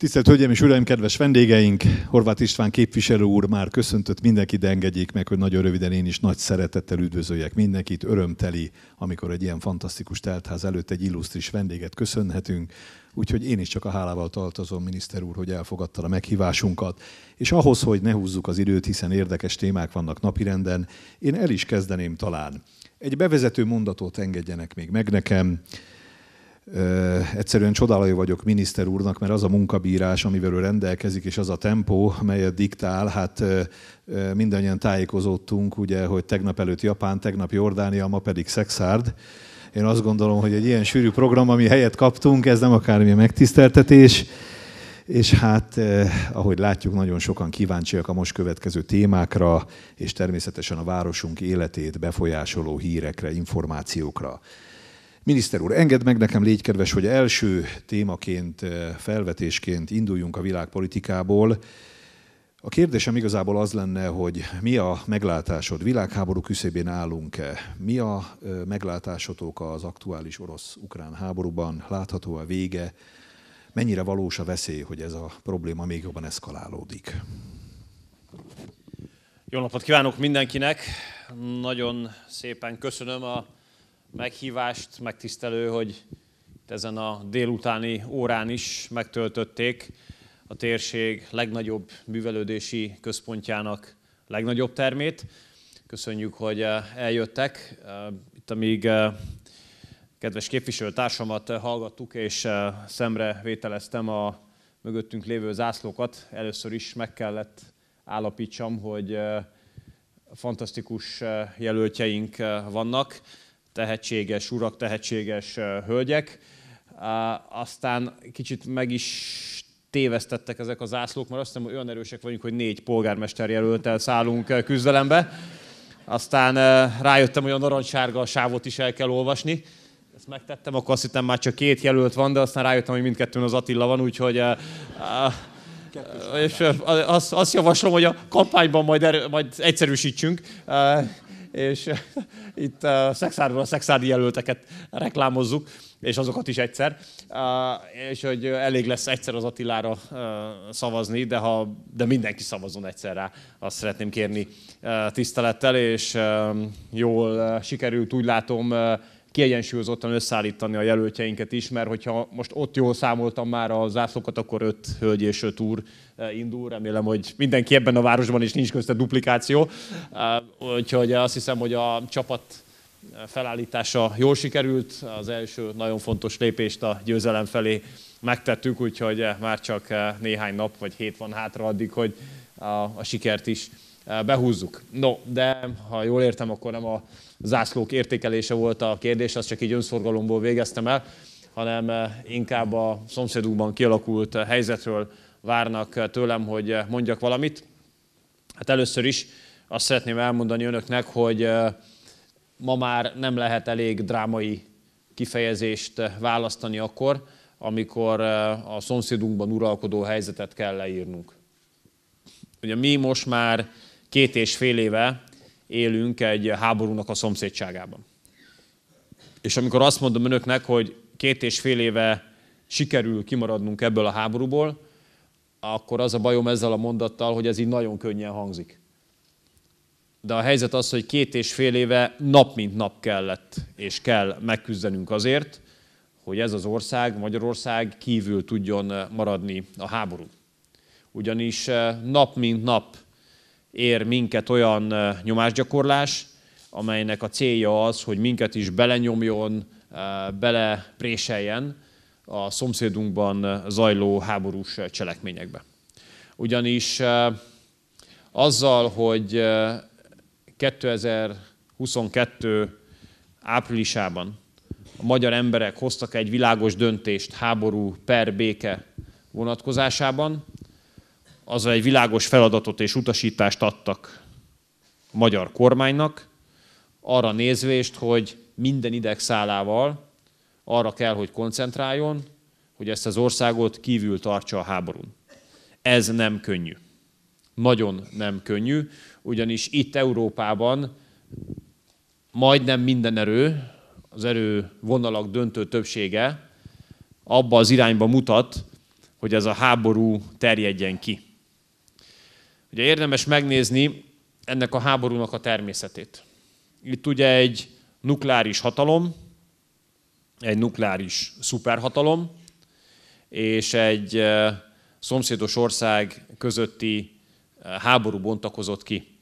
Tisztelt Hölgyeim és Uraim, kedves vendégeink! Horváth István képviselő úr már köszöntött mindenkit, de engedjék meg, hogy nagyon röviden én is nagy szeretettel üdvözöljek mindenkit. Örömteli, amikor egy ilyen fantasztikus teltház előtt egy illusztris vendéget köszönhetünk. Úgyhogy én is csak a hálával tartozom, miniszter úr, hogy elfogadta a meghívásunkat. És ahhoz, hogy ne húzzuk az időt, hiszen érdekes témák vannak napirenden, én el is kezdeném talán. Egy bevezető mondatot engedjenek még meg nekem egyszerűen csodálja vagyok miniszter úrnak, mert az a munkabírás, amivel ő rendelkezik, és az a tempó, amelyet diktál, hát mindannyian tájékozottunk, ugye, hogy tegnap előtt Japán, tegnap Jordánia, ma pedig Szexárd. Én azt gondolom, hogy egy ilyen sűrű program, ami helyet kaptunk, ez nem akármilyen megtiszteltetés. És hát, eh, ahogy látjuk, nagyon sokan kíváncsiak a most következő témákra, és természetesen a városunk életét befolyásoló hírekre, információkra. Miniszter úr, engedd meg nekem, légy kedves, hogy első témaként, eh, felvetésként induljunk a világpolitikából. A kérdésem igazából az lenne, hogy mi a meglátásod? Világháború küszöbén állunk-e? Mi a eh, meglátásotok az aktuális orosz-ukrán háborúban? Látható a vége? Mennyire valós a veszély, hogy ez a probléma még jobban eszkalálódik? Jó napot kívánok mindenkinek! Nagyon szépen köszönöm a meghívást, megtisztelő, hogy ezen a délutáni órán is megtöltötték a térség legnagyobb művelődési központjának legnagyobb termét. Köszönjük, hogy eh, eljöttek. Eh, itt amíg eh, kedves képviselőtársamat hallgattuk, és szemre vételeztem a mögöttünk lévő zászlókat. Először is meg kellett állapítsam, hogy fantasztikus jelöltjeink vannak tehetséges urak, tehetséges hölgyek. Aztán kicsit meg is tévesztettek ezek a zászlók, mert azt hiszem, hogy olyan erősek vagyunk, hogy négy polgármester jelöltel szállunk küzdelembe. Aztán rájöttem, hogy a narancssárga sávot is el kell olvasni. Ezt megtettem, akkor azt hittem már csak két jelölt van, de aztán rájöttem, hogy mindkettőn az Attila van, úgyhogy és azt, azt javaslom, hogy a kampányban majd, erő, majd egyszerűsítsünk és itt a szexárról a szexári jelölteket reklámozzuk, és azokat is egyszer, és hogy elég lesz egyszer az Attilára szavazni, de, ha, de mindenki szavazon egyszer rá, azt szeretném kérni tisztelettel, és jól sikerült, úgy látom, kiegyensúlyozottan összeállítani a jelöltjeinket is, mert hogyha most ott jól számoltam már a zászlókat, akkor öt hölgy és öt úr e, indul. Remélem, hogy mindenki ebben a városban is nincs közte duplikáció. E, úgyhogy azt hiszem, hogy a csapat felállítása jól sikerült. Az első nagyon fontos lépést a győzelem felé megtettük, úgyhogy már csak e, néhány nap vagy hét van hátra addig, hogy a, a sikert is behúzzuk. No, de ha jól értem, akkor nem a zászlók értékelése volt a kérdés, azt csak így önszorgalomból végeztem el, hanem eh, inkább a szomszédukban kialakult eh, helyzetről várnak eh, tőlem, hogy mondjak valamit. Hát először is azt szeretném elmondani önöknek, hogy ma már nem lehet elég drámai kifejezést választani akkor, amikor a szomszédunkban uralkodó helyzetet kell leírnunk. Ugye mi most már két és fél éve élünk egy háborúnak a szomszédságában. És amikor azt mondom önöknek, hogy két és fél éve sikerül kimaradnunk ebből a háborúból, akkor az a bajom ezzel a mondattal, hogy ez így nagyon könnyen hangzik. De a helyzet az, hogy két és fél éve nap mint nap kellett és kell megküzdenünk azért, hogy ez az ország, Magyarország kívül tudjon maradni a háború. Ugyanis eh, nap mint nap ér minket olyan nyomásgyakorlás, amelynek a célja az, hogy minket is belenyomjon, belepréseljen a szomszédunkban zajló háborús cselekményekbe. Ugyanis azzal, hogy 2022 áprilisában a magyar emberek hoztak egy világos döntést háború per béke vonatkozásában, az egy világos feladatot és utasítást adtak a magyar kormánynak, arra nézvést, hogy minden idegszálával arra kell, hogy koncentráljon, hogy ezt az országot kívül tartsa a háborún. Ez nem könnyű. Nagyon nem könnyű, ugyanis itt Európában majdnem minden erő, az erő vonalak döntő többsége abba az irányba mutat, hogy ez a háború terjedjen ki. Ugye érdemes megnézni ennek a háborúnak a természetét. Itt ugye egy nukleáris hatalom, egy nukleáris szuperhatalom, és egy eh, szomszédos ország közötti eh, háború bontakozott ki.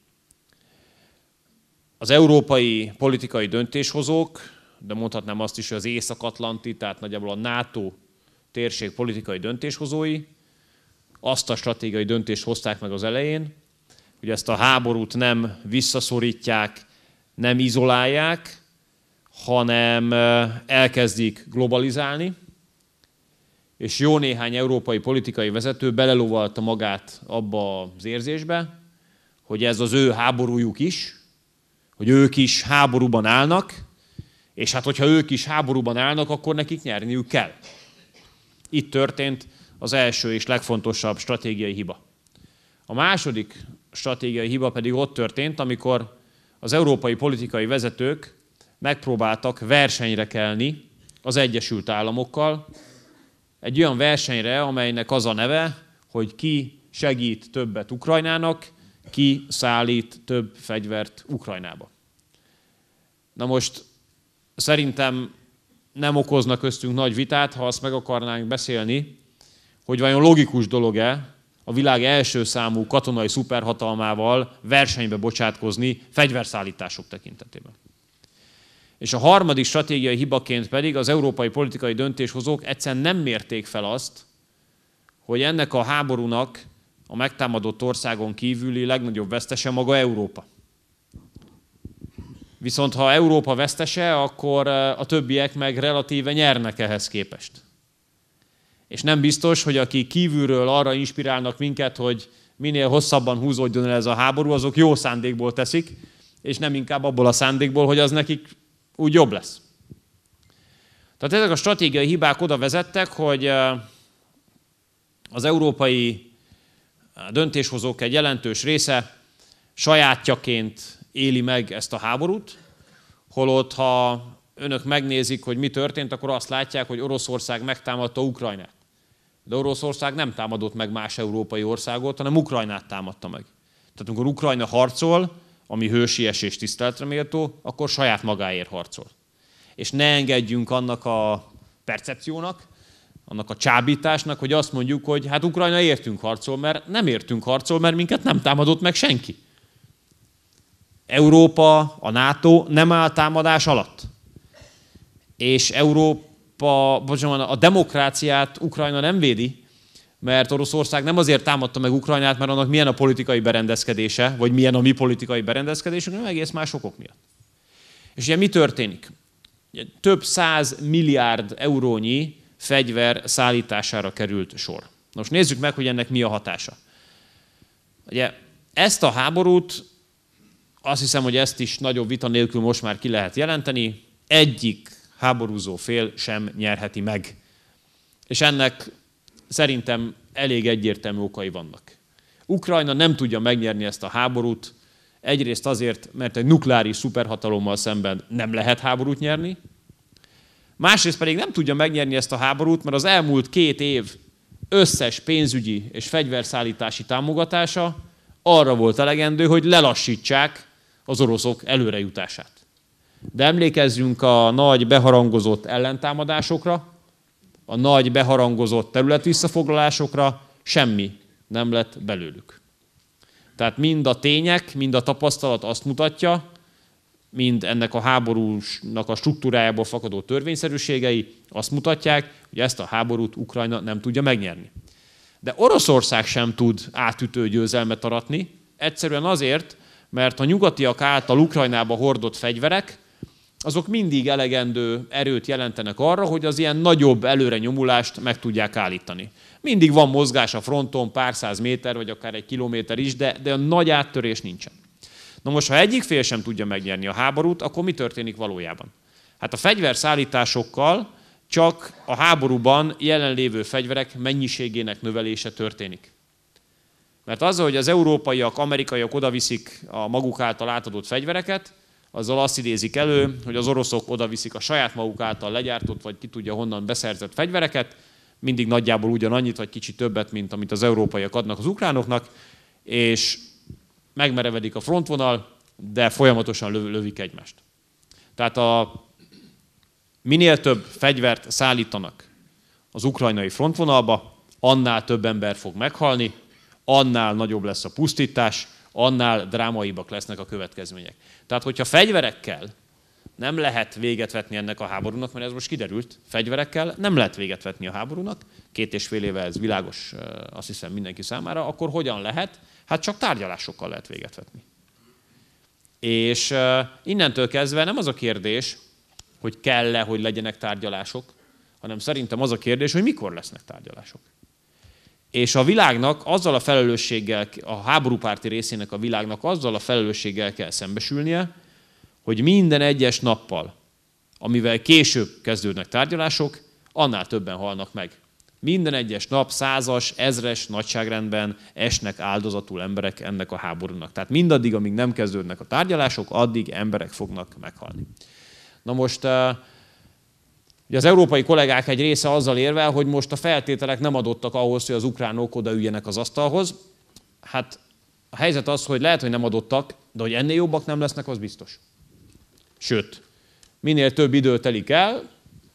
Az európai politikai döntéshozók, de mondhatnám azt is, hogy az Észak-Atlanti, tehát nagyjából a NATO térség politikai döntéshozói azt a stratégiai döntést hozták meg az elején, hogy ezt a háborút nem visszaszorítják, nem izolálják, hanem elkezdik globalizálni, és jó néhány európai politikai vezető belelóvalta magát abba az érzésbe, hogy ez az ő háborújuk is, hogy ők is háborúban állnak, és hát hogyha ők is háborúban állnak, akkor nekik nyerniük kell. Itt történt az első és legfontosabb stratégiai hiba. A második stratégiai hiba pedig ott történt, amikor az európai politikai vezetők megpróbáltak versenyre kelni az Egyesült Államokkal, egy olyan versenyre, amelynek az a neve, hogy ki segít többet Ukrajnának, ki szállít több fegyvert Ukrajnába. Na most szerintem nem okoznak köztünk nagy vitát, ha azt meg akarnánk beszélni, hogy vajon logikus dolog-e a világ első számú katonai szuperhatalmával versenybe bocsátkozni fegyverszállítások tekintetében. És a harmadik stratégiai hibaként pedig az európai politikai döntéshozók egyszerűen nem mérték fel azt, hogy ennek a háborúnak a megtámadott országon kívüli legnagyobb vesztese maga Európa. Viszont ha Európa vesztese, akkor eh, a többiek meg relatíve nyernek ehhez képest. És nem biztos, hogy aki kívülről arra inspirálnak minket, hogy minél hosszabban húzódjon el ez a háború, azok jó szándékból teszik, és nem inkább abból a szándékból, hogy az nekik úgy jobb lesz. Tehát ezek a stratégiai hibák oda vezettek, hogy eh, az európai eh, döntéshozók egy jelentős része sajátjaként éli meg ezt a háborút, holott ha önök megnézik, hogy mi történt, akkor azt látják, hogy Oroszország megtámadta Ukrajnát. De Oroszország nem támadott meg más európai országot, hanem Ukrajnát támadta meg. Tehát amikor Ukrajna harcol, ami hősies és tiszteletre méltó, akkor saját magáért harcol. És ne engedjünk annak a percepciónak, annak a csábításnak, hogy azt mondjuk, hogy hát Ukrajna értünk harcol, mert nem értünk harcol, mert minket nem támadott meg senki. Európa, a NATO nem áll támadás alatt. És Európa Európa, bocsánat, a demokráciát Ukrajna nem védi, mert Oroszország nem azért támadta meg Ukrajnát, mert annak milyen a politikai berendezkedése, vagy milyen a mi politikai berendezkedésünk, hanem egész más okok miatt. És ugye mi történik? több száz milliárd eurónyi fegyver szállítására került sor. most nézzük meg, hogy ennek mi a hatása. Ugye ezt a háborút, azt hiszem, hogy ezt is nagyobb vita nélkül most már ki lehet jelenteni, egyik háborúzó fél sem nyerheti meg. És ennek szerintem elég egyértelmű okai vannak. Ukrajna nem tudja megnyerni ezt a háborút, egyrészt azért, mert egy nukleáris szuperhatalommal szemben nem lehet háborút nyerni, másrészt pedig nem tudja megnyerni ezt a háborút, mert az elmúlt két év összes pénzügyi és fegyverszállítási támogatása arra volt elegendő, hogy lelassítsák az oroszok előrejutását. De emlékezzünk a nagy beharangozott ellentámadásokra, a nagy beharangozott terület visszafoglalásokra semmi nem lett belőlük. Tehát mind a tények, mind a tapasztalat azt mutatja, mind ennek a háborúsnak a struktúrájából fakadó törvényszerűségei azt mutatják, hogy ezt a háborút Ukrajna nem tudja megnyerni. De Oroszország sem tud átütő győzelmet aratni, egyszerűen azért, mert a nyugatiak által Ukrajnába hordott fegyverek azok mindig elegendő erőt jelentenek arra, hogy az ilyen nagyobb előre nyomulást meg tudják állítani. Mindig van mozgás a fronton, pár száz méter, vagy akár egy kilométer is, de, de a nagy áttörés nincsen. Na most, ha egyik fél sem tudja megnyerni a háborút, akkor mi történik valójában? Hát a fegyverszállításokkal csak a háborúban jelenlévő fegyverek mennyiségének növelése történik. Mert az, hogy az európaiak, amerikaiak odaviszik a maguk által átadott fegyvereket, azzal azt idézik elő, hogy az oroszok odaviszik a saját maguk által legyártott, vagy ki tudja honnan beszerzett fegyvereket, mindig nagyjából ugyanannyit, vagy kicsit többet, mint amit az európaiak adnak az ukránoknak, és megmerevedik a frontvonal, de folyamatosan lövik egymást. Tehát a, minél több fegyvert szállítanak az ukrajnai frontvonalba, annál több ember fog meghalni, annál nagyobb lesz a pusztítás, annál drámaibbak lesznek a következmények. Tehát, hogyha fegyverekkel nem lehet véget vetni ennek a háborúnak, mert ez most kiderült, fegyverekkel nem lehet véget vetni a háborúnak, két és fél éve ez világos, azt hiszem mindenki számára, akkor hogyan lehet? Hát csak tárgyalásokkal lehet véget vetni. És innentől kezdve nem az a kérdés, hogy kell-e, hogy legyenek tárgyalások, hanem szerintem az a kérdés, hogy mikor lesznek tárgyalások és a világnak azzal a felelősséggel, a háborúpárti részének a világnak azzal a felelősséggel kell szembesülnie, hogy minden egyes nappal, amivel később kezdődnek tárgyalások, annál többen halnak meg. Minden egyes nap százas, ezres nagyságrendben esnek áldozatul emberek ennek a háborúnak. Tehát mindaddig, amíg nem kezdődnek a tárgyalások, addig emberek fognak meghalni. Na most eh, Ugye az európai kollégák egy része azzal érvel, hogy most a feltételek nem adottak ahhoz, hogy az ukránok odaüljenek az asztalhoz. Hát a helyzet az, hogy lehet, hogy nem adottak, de hogy ennél jobbak nem lesznek, az biztos. Sőt, minél több idő telik el,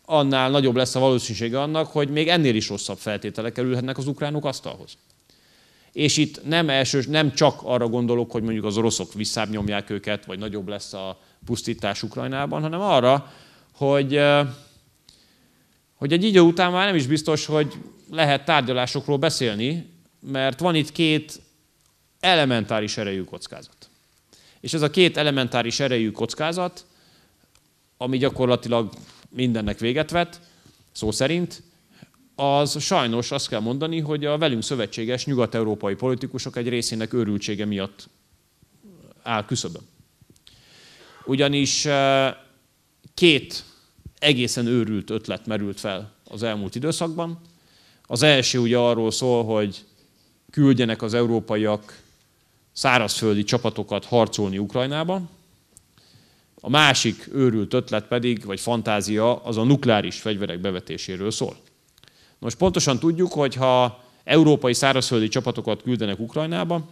annál nagyobb lesz a valószínűsége annak, hogy még ennél is rosszabb feltételek kerülhetnek az ukránok asztalhoz. És itt nem, elsős, nem csak arra gondolok, hogy mondjuk az oroszok visszább nyomják őket, vagy nagyobb lesz a pusztítás Ukrajnában, hanem arra, hogy hogy egy idő után már nem is biztos, hogy lehet tárgyalásokról beszélni, mert van itt két elementáris erejű kockázat. És ez a két elementáris erejű kockázat, ami gyakorlatilag mindennek véget vet, szó szerint, az sajnos azt kell mondani, hogy a velünk szövetséges nyugat-európai politikusok egy részének őrültsége miatt áll küszöbön. Ugyanis eh, két egészen őrült ötlet merült fel az elmúlt időszakban. Az első ugye arról szól, hogy küldjenek az európaiak szárazföldi csapatokat harcolni Ukrajnába. A másik őrült ötlet pedig, vagy fantázia, az a nukleáris fegyverek bevetéséről szól. Most pontosan tudjuk, hogy ha európai szárazföldi csapatokat küldenek Ukrajnába,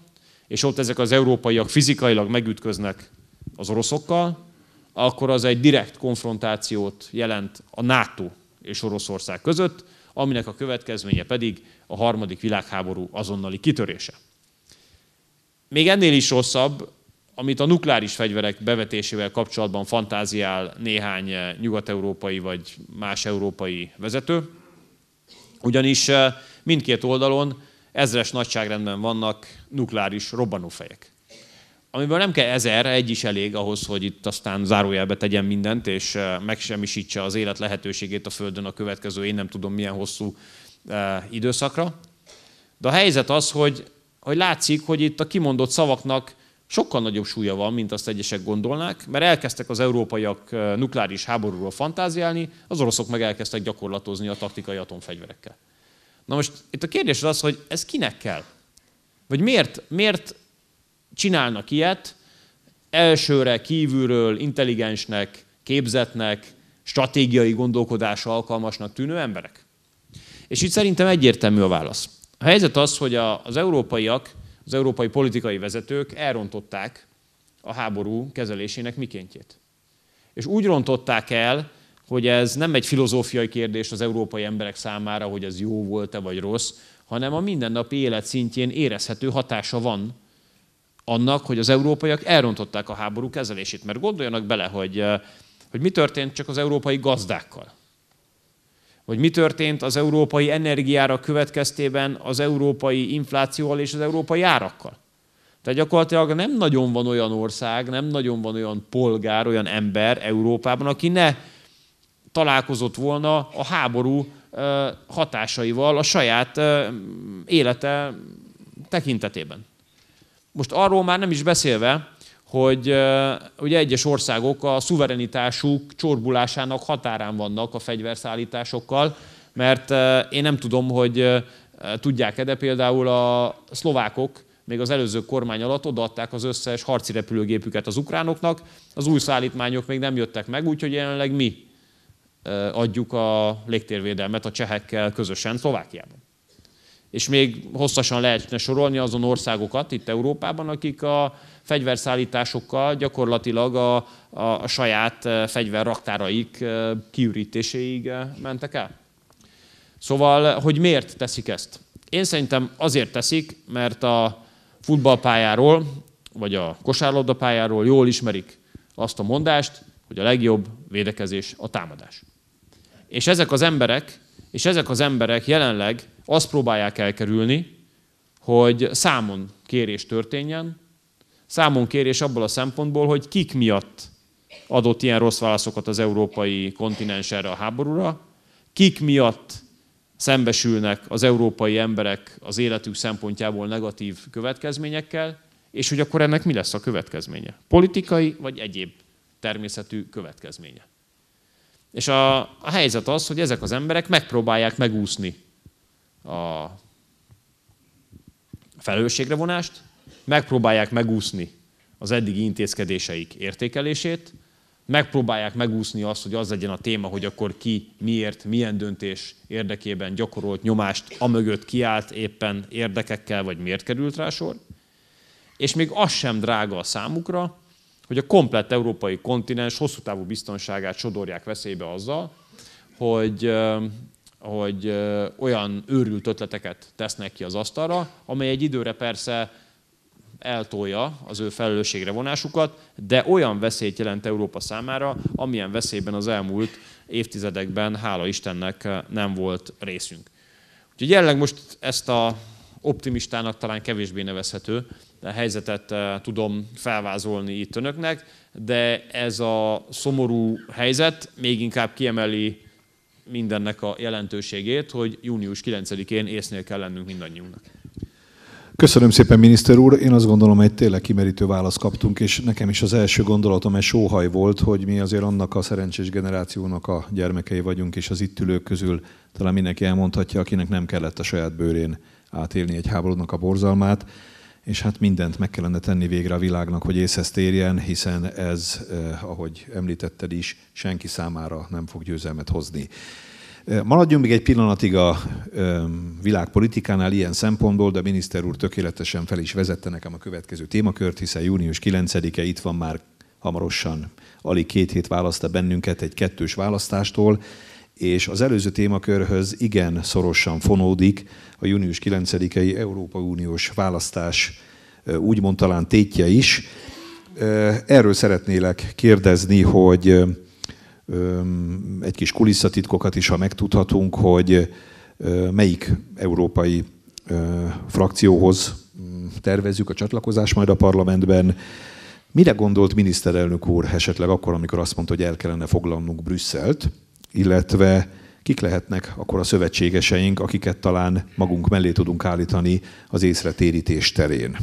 és ott ezek az európaiak fizikailag megütköznek az oroszokkal, akkor az egy direkt konfrontációt jelent a NATO és Oroszország között, aminek a következménye pedig a harmadik világháború azonnali kitörése. Még ennél is rosszabb, amit a nukleáris fegyverek bevetésével kapcsolatban fantáziál néhány eh, nyugat-európai vagy más európai vezető, ugyanis eh, mindkét oldalon ezres nagyságrendben vannak nukleáris robbanófejek amiből nem kell ezer, egy is elég ahhoz, hogy itt aztán zárójelbe tegyen mindent, és eh, megsemmisítse az élet lehetőségét a Földön a következő én nem tudom milyen hosszú eh, időszakra. De a helyzet az, hogy, hogy látszik, hogy itt a kimondott szavaknak sokkal nagyobb súlya van, mint azt egyesek gondolnák, mert elkezdtek az európaiak eh, nukleáris háborúról fantáziálni, az oroszok meg elkezdtek gyakorlatozni a taktikai atomfegyverekkel. Na most itt a kérdés az, hogy ez kinek kell? Vagy miért, miért csinálnak ilyet, elsőre, kívülről intelligensnek, képzetnek, stratégiai gondolkodásra alkalmasnak tűnő emberek? És itt szerintem egyértelmű a válasz. A helyzet az, hogy az európaiak, az európai politikai vezetők elrontották a háború kezelésének mikéntjét. És úgy rontották el, hogy ez nem egy filozófiai kérdés az európai emberek számára, hogy ez jó volt-e vagy rossz, hanem a mindennapi élet szintjén érezhető hatása van annak, hogy az európaiak elrontották a háború kezelését. Mert gondoljanak bele, hogy, eh, hogy mi történt csak az európai gazdákkal. Vagy mi történt az európai energiára következtében az európai inflációval és az európai árakkal. Tehát gyakorlatilag nem nagyon van olyan ország, nem nagyon van olyan polgár, olyan ember Európában, aki ne találkozott volna a háború eh, hatásaival a saját eh, élete tekintetében. Most arról már nem is beszélve, hogy ugye egyes országok a szuverenitásuk csorbulásának határán vannak a fegyverszállításokkal, mert én nem tudom, hogy tudják-e, de például a szlovákok még az előző kormány alatt odaadták az összes harci repülőgépüket az ukránoknak, az új szállítmányok még nem jöttek meg, úgyhogy jelenleg mi adjuk a légtérvédelmet a csehekkel közösen Szlovákiában és még hosszasan lehetne sorolni azon országokat itt Európában, akik a fegyverszállításokkal gyakorlatilag a, a, a saját fegyverraktáraik kiürítéséig mentek el. Szóval, hogy miért teszik ezt? Én szerintem azért teszik, mert a futballpályáról, vagy a kosárlabdapályáról jól ismerik azt a mondást, hogy a legjobb védekezés a támadás. És ezek az emberek és ezek az emberek jelenleg azt próbálják elkerülni, hogy számon kérés történjen, számon kérés abból a szempontból, hogy kik miatt adott ilyen rossz válaszokat az európai kontinens erre a háborúra, kik miatt szembesülnek az európai emberek az életük szempontjából negatív következményekkel, és hogy akkor ennek mi lesz a következménye? Politikai vagy egyéb természetű következménye? És a, a helyzet az, hogy ezek az emberek megpróbálják megúszni a felelősségre vonást, megpróbálják megúszni az eddigi intézkedéseik értékelését, megpróbálják megúszni azt, hogy az legyen a téma, hogy akkor ki, miért, milyen döntés érdekében gyakorolt nyomást, amögött kiállt éppen érdekekkel, vagy miért került rá sor. És még az sem drága a számukra, hogy a komplett európai kontinens hosszú távú biztonságát sodorják veszélybe azzal, hogy, hogy olyan őrült ötleteket tesznek ki az asztalra, amely egy időre persze eltolja az ő felelősségre vonásukat, de olyan veszélyt jelent Európa számára, amilyen veszélyben az elmúlt évtizedekben, hála Istennek nem volt részünk. Úgyhogy jelenleg most ezt a optimistának talán kevésbé nevezhető helyzetet eh, tudom felvázolni itt önöknek, de ez a szomorú helyzet még inkább kiemeli mindennek a jelentőségét, hogy június 9-én észnél kell lennünk mindannyiunknak. Köszönöm szépen, miniszter úr. Én azt gondolom, egy tényleg kimerítő választ kaptunk, és nekem is az első gondolatom egy sóhaj volt, hogy mi azért annak a szerencsés generációnak a gyermekei vagyunk, és az itt ülők közül talán mindenki elmondhatja, akinek nem kellett a saját bőrén átélni egy háborúnak a borzalmát és hát mindent meg kellene tenni végre a világnak, hogy észhez térjen, hiszen ez, eh, ahogy említetted is, senki számára nem fog győzelmet hozni. Eh, maradjunk még egy pillanatig a világpolitikánál ilyen szempontból, de a miniszter úr tökéletesen fel is vezette nekem a következő témakört, hiszen június 9-e itt van már hamarosan, alig két hét választa bennünket egy kettős választástól és az előző témakörhöz igen szorosan fonódik a június 9-i Európa Uniós választás úgymond talán tétje is. Erről szeretnélek kérdezni, hogy egy kis kulisszatitkokat is, ha megtudhatunk, hogy melyik európai frakcióhoz tervezzük a csatlakozást majd a parlamentben. Mire gondolt miniszterelnök úr esetleg akkor, amikor azt mondta, hogy el kellene foglalnunk Brüsszelt? illetve kik lehetnek akkor a szövetségeseink, akiket talán magunk mellé tudunk állítani az észretérítés terén.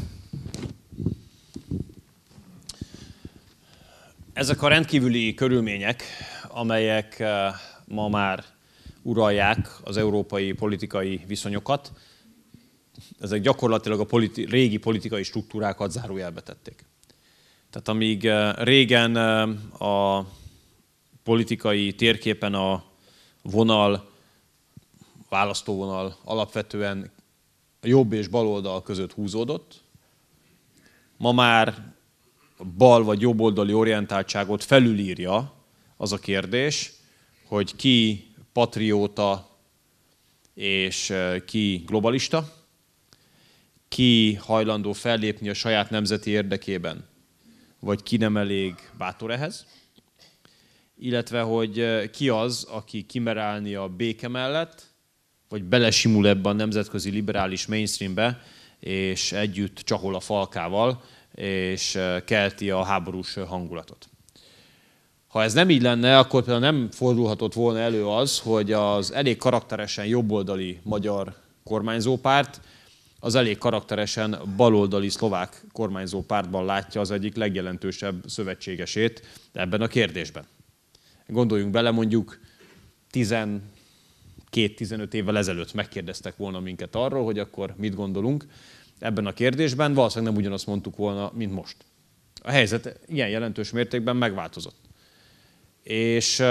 Ezek a rendkívüli körülmények, amelyek eh, ma már uralják az európai politikai viszonyokat, ezek gyakorlatilag a politi- régi politikai struktúrákat zárójelbe tették. Tehát amíg eh, régen eh, a politikai térképen a vonal, választóvonal alapvetően jobb és bal oldal között húzódott. Ma már bal vagy jobb oldali orientáltságot felülírja az a kérdés, hogy ki patrióta és eh, ki globalista, ki hajlandó fellépni a saját nemzeti érdekében, vagy ki nem elég bátor ehhez illetve hogy ki az, aki kimer állni a béke mellett, vagy belesimul ebbe a nemzetközi liberális mainstreambe, és együtt csahol a falkával, és kelti a háborús hangulatot. Ha ez nem így lenne, akkor például nem fordulhatott volna elő az, hogy az elég karakteresen jobboldali magyar kormányzópárt az elég karakteresen baloldali szlovák kormányzópártban látja az egyik legjelentősebb szövetségesét ebben a kérdésben. Gondoljunk bele, mondjuk 12-15 évvel ezelőtt megkérdeztek volna minket arról, hogy akkor mit gondolunk ebben a kérdésben, valószínűleg nem ugyanazt mondtuk volna, mint most. A helyzet ilyen jelentős mértékben megváltozott. És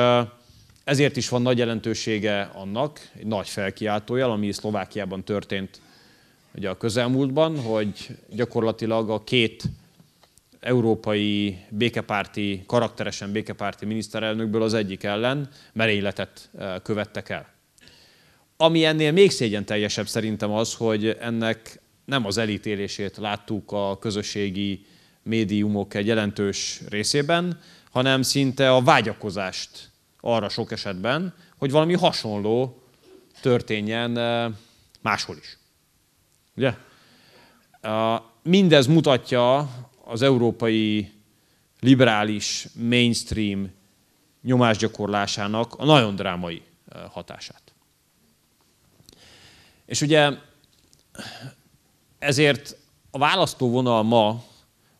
ezért is van nagy jelentősége annak, egy nagy felkiáltójel, ami Szlovákiában történt ugye a közelmúltban, hogy gyakorlatilag a két európai békepárti, karakteresen békepárti miniszterelnökből az egyik ellen merényletet eh, követtek el. Ami ennél még szégyen teljesebb szerintem az, hogy ennek nem az elítélését láttuk a közösségi médiumok egy jelentős részében, hanem szinte a vágyakozást arra sok esetben, hogy valami hasonló történjen eh, máshol is. Ugye? Mindez mutatja az európai liberális mainstream nyomásgyakorlásának a nagyon drámai eh, hatását. És ugye ezért a választóvonal ma,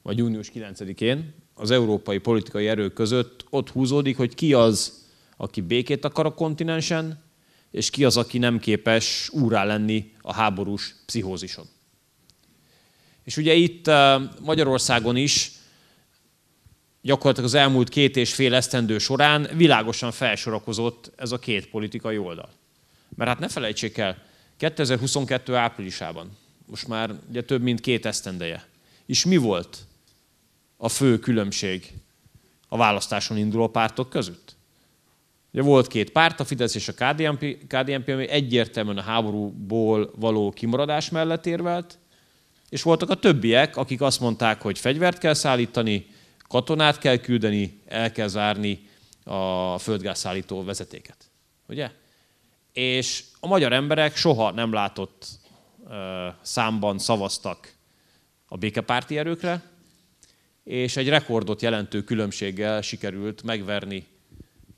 vagy június 9-én az európai politikai erők között ott húzódik, hogy ki az, aki békét akar a kontinensen, és ki az, aki nem képes úrá lenni a háborús pszichózison. És ugye itt Magyarországon is gyakorlatilag az elmúlt két és fél esztendő során világosan felsorakozott ez a két politikai oldal. Mert hát ne felejtsék el, 2022 áprilisában, most már ugye több mint két esztendeje, és mi volt a fő különbség a választáson induló pártok között? Ugye volt két párt, a Fidesz és a KDNP, KDNP ami egyértelműen a háborúból való kimaradás mellett érvelt, és voltak a többiek, akik azt mondták, hogy fegyvert kell szállítani, katonát kell küldeni, el kell zárni a földgázszállító vezetéket. Ugye? És a magyar emberek soha nem látott számban szavaztak a békepárti erőkre, és egy rekordot jelentő különbséggel sikerült megverni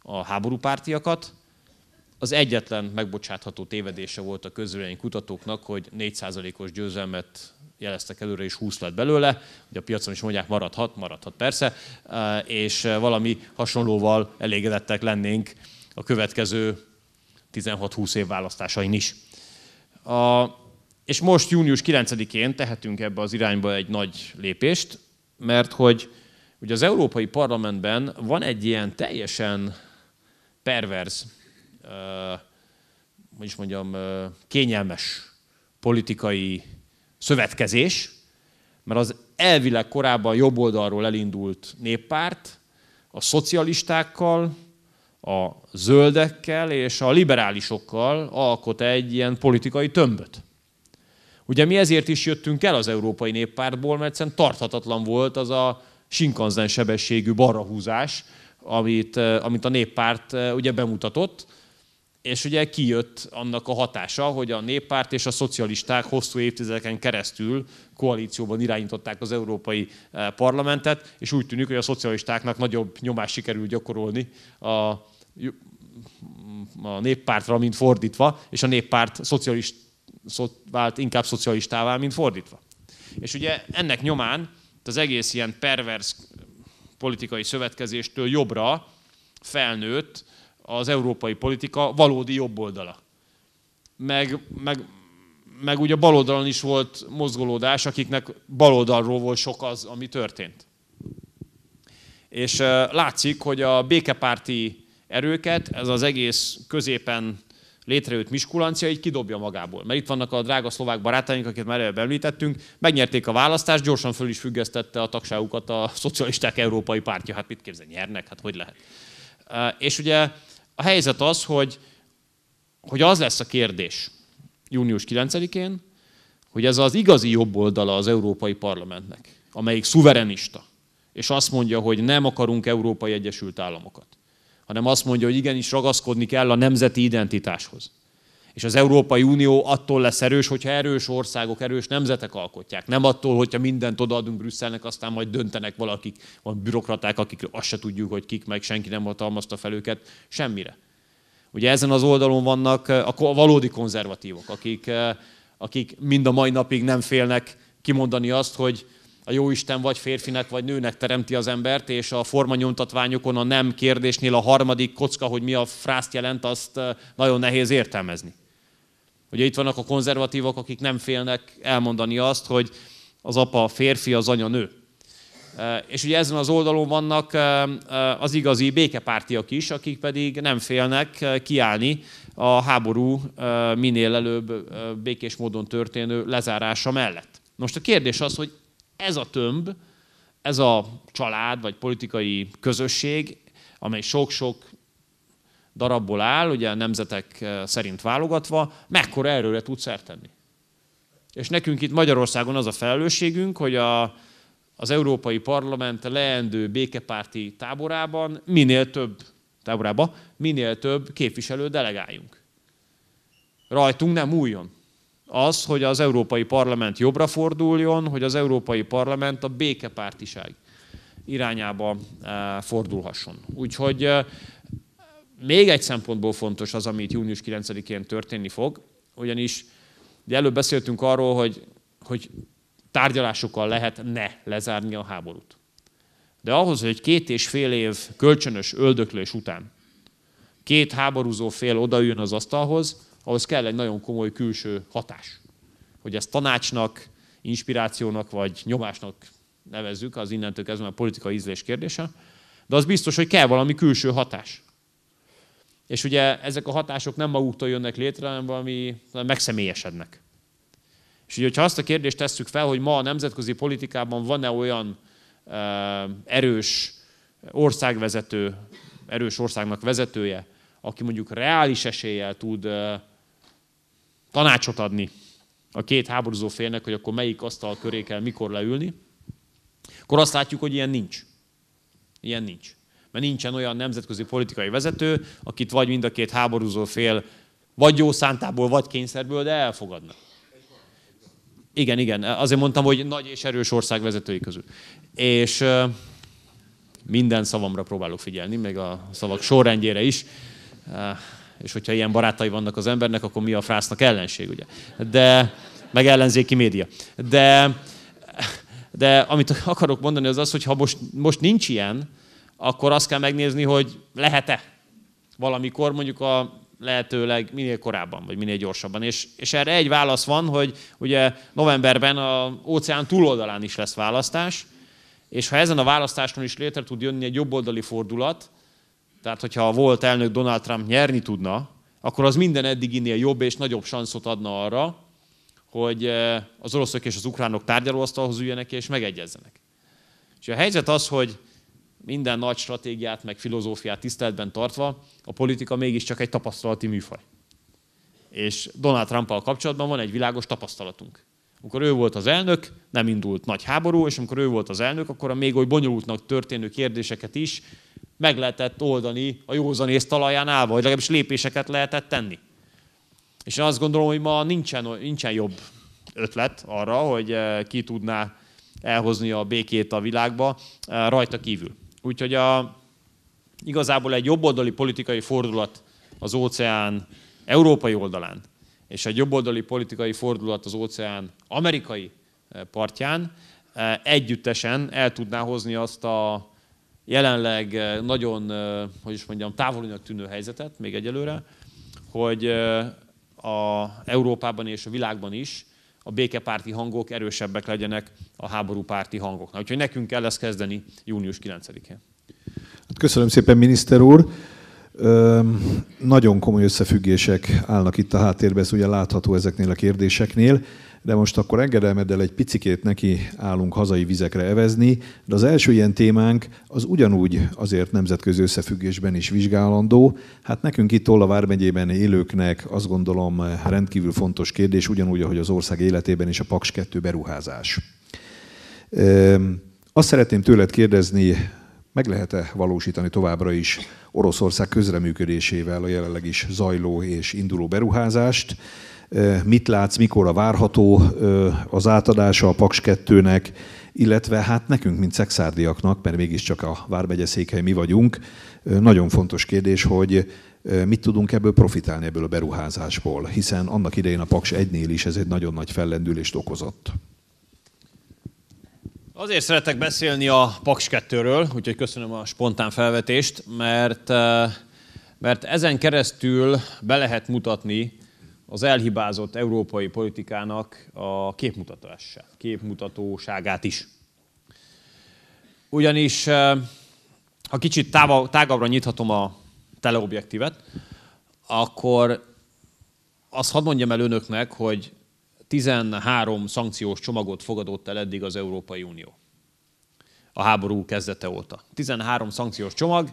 a háborúpártiakat. Az egyetlen megbocsátható tévedése volt a közvélemény kutatóknak, hogy 4%-os győzelmet jeleztek előre, és 20 lett belőle. Ugye a piacon is mondják, maradhat, maradhat persze, eh, és eh, valami hasonlóval elégedettek lennénk a következő 16-20 év választásain is. A, és most június 9-én tehetünk ebbe az irányba egy nagy lépést, mert hogy ugye az Európai Parlamentben van egy ilyen teljesen perverz, eh, hogy is mondjam, kényelmes politikai szövetkezés, mert az elvileg korábban jobb oldalról elindult néppárt a szocialistákkal, a zöldekkel és a liberálisokkal alkot egy ilyen politikai tömböt. Ugye mi ezért is jöttünk el az Európai Néppártból, mert egyszerűen tarthatatlan volt az a sinkanzen sebességű barrahúzás, amit, eh, amit a néppárt eh, ugye bemutatott, és ugye kijött annak a hatása, hogy a néppárt és a szocialisták hosszú évtizedeken keresztül koalícióban irányították az európai eh, parlamentet, és úgy tűnik, hogy a szocialistáknak nagyobb nyomást sikerül gyakorolni a a néppártra, mint fordítva, és a néppárt szocialist, szo, vált inkább szocialistává, mint fordítva. És ugye ennek nyomán az egész ilyen pervers politikai szövetkezéstől jobbra felnőtt az európai politika valódi oldala, Meg, meg, meg ugye a baloldalon is volt mozgolódás, akiknek baloldalról volt sok az, ami történt. És látszik, hogy a békepárti erőket ez az egész középen létrejött Miskulancia így kidobja magából. Mert itt vannak a drága szlovák barátaink, akiket már előbb említettünk, megnyerték a választást, gyorsan föl is függesztette a tagságukat a szocialisták európai pártja. Hát mit képzel, nyernek? Hát hogy lehet? És ugye a helyzet az, hogy, hogy az lesz a kérdés június 9-én, hogy ez az igazi jobb oldala az Európai Parlamentnek, amelyik szuverenista, és azt mondja, hogy nem akarunk Európai Egyesült Államokat, hanem azt mondja, hogy igenis ragaszkodni kell a nemzeti identitáshoz. És az Európai Unió attól lesz erős, hogyha erős országok, erős nemzetek alkotják. Nem attól, hogyha mindent odaadunk Brüsszelnek, aztán majd döntenek valakik, vagy bürokraták, akik azt se tudjuk, hogy kik, meg senki nem hatalmazta fel őket semmire. Ugye ezen az oldalon vannak eh, a valódi konzervatívok, akik, eh, akik mind a mai napig nem félnek kimondani azt, hogy a jó isten vagy férfinek, vagy nőnek teremti az embert, és a formanyomtatványokon a nem kérdésnél a harmadik kocka, hogy mi a frászt jelent, azt eh, nagyon nehéz értelmezni. Ugye itt vannak a konzervatívok, akik nem félnek elmondani azt, hogy az apa férfi, az anya nő. E, és ugye ezen az oldalon vannak e, e, az igazi békepártiak is, akik pedig nem félnek kiállni a háború minél előbb békés módon történő lezárása mellett. Most a kérdés az, hogy ez a tömb, ez a család vagy politikai közösség, amely sok-sok darabból áll, ugye a nemzetek eh, szerint válogatva, mekkora erőre tud szert tenni. És nekünk itt Magyarországon az a felelősségünk, hogy a, az Európai Parlament leendő békepárti táborában minél több táborába, minél több képviselő delegáljunk. Rajtunk nem újjon. Az, hogy az Európai Parlament jobbra forduljon, hogy az Európai Parlament a békepártiság irányába eh, fordulhasson. Úgyhogy eh, még egy szempontból fontos az, amit június 9-én történni fog, ugyanis de előbb beszéltünk arról, hogy, hogy tárgyalásokkal lehet ne lezárni a háborút. De ahhoz, hogy két és fél év kölcsönös öldöklés után két háborúzó fél odaüljön az asztalhoz, ahhoz kell egy nagyon komoly külső hatás. Hogy ezt tanácsnak, inspirációnak vagy nyomásnak nevezzük, az innentől kezdve a politikai ízlés kérdése, de az biztos, hogy kell valami külső hatás. És ugye ezek a hatások nem maguktól jönnek létre, hanem valami hanem megszemélyesednek. És ugye, hogyha azt a kérdést tesszük fel, hogy ma a nemzetközi politikában van-e olyan uh, erős országvezető, erős országnak vezetője, aki mondjuk reális eséllyel tud uh, tanácsot adni a két háborúzó félnek, hogy akkor melyik asztal köré kell mikor leülni, akkor azt látjuk, hogy ilyen nincs. Ilyen nincs mert nincsen olyan nemzetközi politikai vezető, akit vagy mind a két háborúzó fél vagy jó szántából, vagy kényszerből, de elfogadnak. Igen, igen. Azért mondtam, hogy nagy és erős ország vezetői közül. És minden szavamra próbálok figyelni, meg a szavak sorrendjére is. És hogyha ilyen barátai vannak az embernek, akkor mi a frásznak ellenség, ugye? De, meg ellenzéki média. De, de amit akarok mondani az az, hogy ha most, most nincs ilyen, akkor azt kell megnézni, hogy lehet-e valamikor mondjuk a lehetőleg minél korábban, vagy minél gyorsabban. És, és erre egy válasz van, hogy ugye novemberben a óceán túloldalán is lesz választás, és ha ezen a választáson is létre tud jönni egy jobboldali fordulat, tehát hogyha a volt elnök Donald Trump nyerni tudna, akkor az minden eddiginél jobb és nagyobb szanszot adna arra, hogy eh, az oroszok és az ukránok tárgyalóasztalhoz üljenek és megegyezzenek. És a helyzet az, hogy minden nagy stratégiát, meg filozófiát tiszteletben tartva, a politika mégiscsak egy tapasztalati műfaj. És Donald trump kapcsolatban van egy világos tapasztalatunk. Amikor ő volt az elnök, nem indult nagy háború, és amikor ő volt az elnök, akkor a még oly bonyolultnak történő kérdéseket is meg lehetett oldani a józan ész talaján állva, vagy legalábbis lépéseket lehetett tenni. És én azt gondolom, hogy ma nincsen, nincsen jobb ötlet arra, hogy eh, ki tudná elhozni a békét a világba eh, rajta kívül. Úgyhogy a, igazából egy jobboldali politikai fordulat az óceán európai oldalán, és egy jobboldali politikai fordulat az óceán amerikai eh, partján eh, együttesen el tudná hozni azt a jelenleg eh, nagyon, hogy is mondjam, távolinak tűnő helyzetet, még egyelőre, hogy a Európában és a világban is a békepárti hangok erősebbek legyenek a háborúpárti hangoknak. Úgyhogy nekünk kell ezt kezdeni június 9-én. Hát köszönöm szépen, miniszter úr! nagyon komoly összefüggések állnak itt a háttérben, ez ugye látható ezeknél a kérdéseknél de most akkor engedelmeddel egy picikét neki állunk hazai vizekre evezni, de az első ilyen témánk az ugyanúgy azért nemzetközi összefüggésben is vizsgálandó. Hát nekünk itt Tolla vármegyében élőknek azt gondolom rendkívül fontos kérdés, ugyanúgy, ahogy az ország életében is a Paks 2 beruházás. Azt szeretném tőled kérdezni, meg lehet-e valósítani továbbra is Oroszország közreműködésével a jelenleg is zajló és induló beruházást, mit látsz, mikor a várható az átadása a Paks 2-nek, illetve hát nekünk, mint szexárdiaknak, mert mégiscsak a Vármegye székely mi vagyunk, nagyon fontos kérdés, hogy mit tudunk ebből profitálni, ebből a beruházásból, hiszen annak idején a Paks 1-nél is ez egy nagyon nagy fellendülést okozott. Azért szeretek beszélni a Paks 2-ről, úgyhogy köszönöm a spontán felvetést, mert, mert ezen keresztül be lehet mutatni, az elhibázott európai politikának a képmutatását, képmutatóságát is. Ugyanis, ha kicsit táva, tágabbra nyithatom a teleobjektívet, akkor azt hadd mondjam el önöknek, hogy 13 szankciós csomagot fogadott el eddig az Európai Unió a háború kezdete óta. 13 szankciós csomag,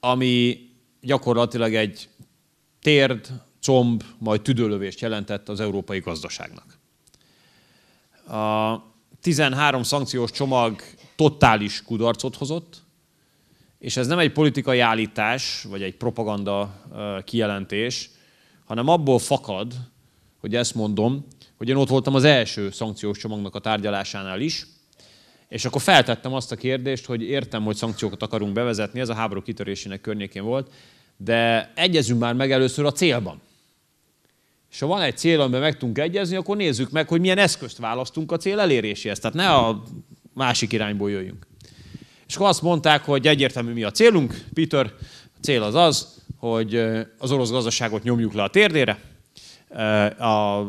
ami gyakorlatilag egy térd comb, majd tüdőlövést jelentett az európai gazdaságnak. A 13 szankciós csomag totális kudarcot hozott, és ez nem egy politikai állítás, vagy egy propaganda kijelentés, hanem abból fakad, hogy ezt mondom, hogy én ott voltam az első szankciós csomagnak a tárgyalásánál is, és akkor feltettem azt a kérdést, hogy értem, hogy szankciókat akarunk bevezetni, ez a háború kitörésének környékén volt, de egyezünk már meg először a célban és ha van egy cél, amiben meg tudunk egyezni, akkor nézzük meg, hogy milyen eszközt választunk a cél eléréséhez. Tehát ne a másik irányból jöjjünk. És akkor azt mondták, hogy egyértelmű mi a célunk, Peter, a cél az az, hogy eh, az orosz gazdaságot nyomjuk le a térdére, eh, a,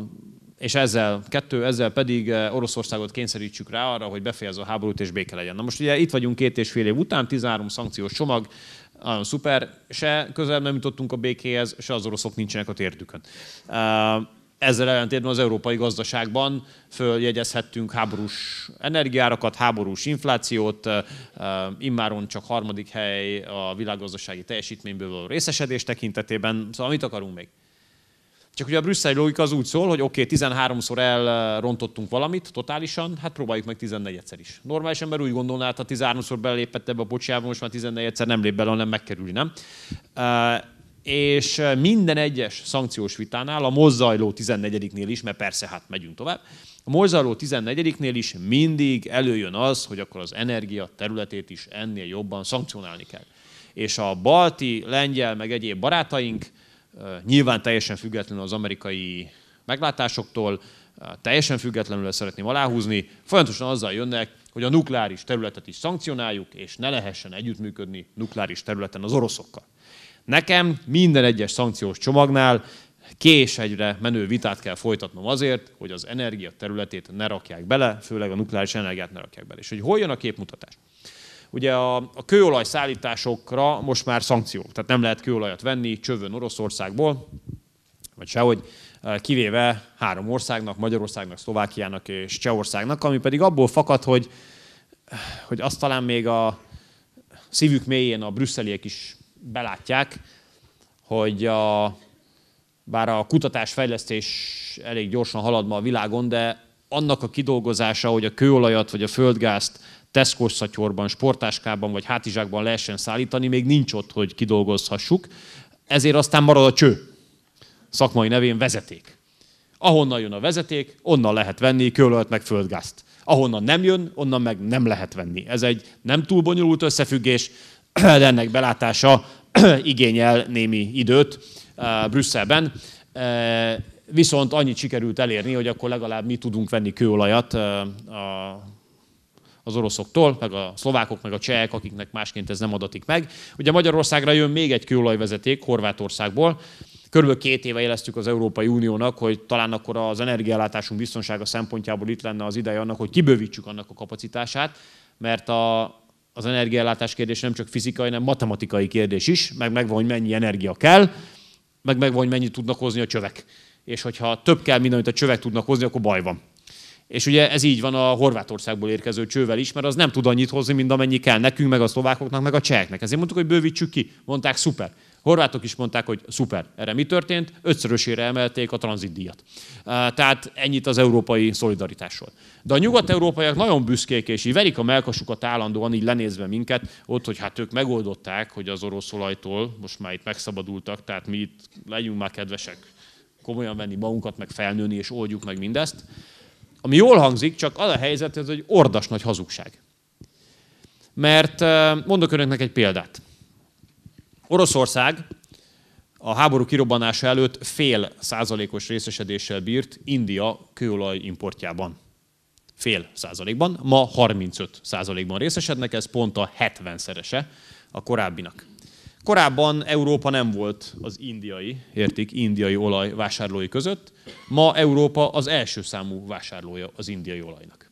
és ezzel, kettő, ezzel pedig eh, Oroszországot kényszerítsük rá arra, hogy befejezze a háborút és béke legyen. Na most ugye itt vagyunk két és fél év után, 13 szankciós csomag, nagyon szuper, se közel nem jutottunk a békéhez, se az oroszok nincsenek a térdükön. Ezzel ellentétben az európai gazdaságban följegyezhettünk háborús energiárakat, háborús inflációt, immáron csak harmadik hely a világgazdasági teljesítményből való részesedés tekintetében, szóval mit akarunk még? Csak ugye a brüsszeli logika az úgy szól, hogy oké, okay, 13-szor elrontottunk valamit totálisan, hát próbáljuk meg 14-szer is. Normális ember úgy gondolná, hát ha 13-szor belépett ebbe a bocsájába, most már 14-szer nem lép bele, hanem megkerüli, nem? és minden egyes szankciós vitánál, a mozzajló 14-nél is, mert persze, hát megyünk tovább, a mozzajló 14-nél is mindig előjön az, hogy akkor az energia területét is ennél jobban szankcionálni kell. És a balti, lengyel, meg egyéb barátaink Nyilván teljesen függetlenül az amerikai meglátásoktól, teljesen függetlenül szeretném aláhúzni, folyamatosan azzal jönnek, hogy a nukleáris területet is szankcionáljuk, és ne lehessen együttműködni nukleáris területen az oroszokkal. Nekem minden egyes szankciós csomagnál kés egyre menő vitát kell folytatnom azért, hogy az energia területét ne rakják bele, főleg a nukleáris energiát ne rakják bele. És hogy hol jön a képmutatás? Ugye a, a kőolaj szállításokra most már szankció, tehát nem lehet kőolajat venni csövön Oroszországból, vagy sehogy, eh, kivéve három országnak, Magyarországnak, Szlovákiának és Csehországnak, ami pedig abból fakad, hogy, eh, hogy azt talán még a szívük mélyén a brüsszeliek is belátják, hogy a, bár a kutatásfejlesztés elég gyorsan halad ma a világon, de annak a kidolgozása, hogy a kőolajat vagy a földgázt teszkós szatyorban, sportáskában vagy hátizsákban lehessen szállítani, még nincs ott, hogy kidolgozhassuk, ezért aztán marad a cső. Szakmai nevén vezeték. Ahonnan jön a vezeték, onnan lehet venni kőolajat meg földgázt. Ahonnan nem jön, onnan meg nem lehet venni. Ez egy nem túl bonyolult összefüggés, de ennek belátása igényel némi időt eh, Brüsszelben. Eh, viszont annyit sikerült elérni, hogy akkor legalább mi tudunk venni kőolajat eh, a az oroszoktól, meg a szlovákok, meg a csehek, akiknek másként ez nem adatik meg. Ugye Magyarországra jön még egy kőolajvezeték Horvátországból, Körülbelül két éve jeleztük az Európai Uniónak, hogy talán akkor az energiállátásunk biztonsága szempontjából itt lenne az ideje annak, hogy kibővítsük annak a kapacitását, mert a, az energiállátás kérdés nem csak fizikai, hanem matematikai kérdés is, meg megvan, hogy mennyi energia kell, meg megvan, hogy mennyit tudnak hozni a csövek. És hogyha több kell, mint amit a csövek tudnak hozni, akkor baj van. És ugye ez így van a Horvátországból érkező csővel is, mert az nem tud annyit hozni, mint amennyi kell nekünk, meg a szlovákoknak, meg a cseheknek. Ezért mondtuk, hogy bővítsük ki. Mondták, szuper. Horvátok is mondták, hogy szuper, erre mi történt? Ötszörösére emelték a tranzitdíjat. Tehát ennyit az európai szolidaritásról. De a nyugat-európaiak nagyon büszkék, és így verik a melkasukat állandóan, így lenézve minket, ott, hogy hát ők megoldották, hogy az orosz olajtól most már itt megszabadultak, tehát mi itt legyünk már kedvesek komolyan venni magunkat, meg felnőni, és oldjuk meg mindezt ami jól hangzik, csak az a helyzet, ez egy ordas nagy hazugság. Mert mondok önöknek egy példát. Oroszország a háború kirobbanása előtt fél százalékos részesedéssel bírt India kőolaj importjában. Fél százalékban, ma 35 százalékban részesednek, ez pont a 70-szerese a korábbinak. Korábban Európa nem volt az indiai, értik, indiai olaj vásárlói között. Ma Európa az első számú vásárlója az indiai olajnak.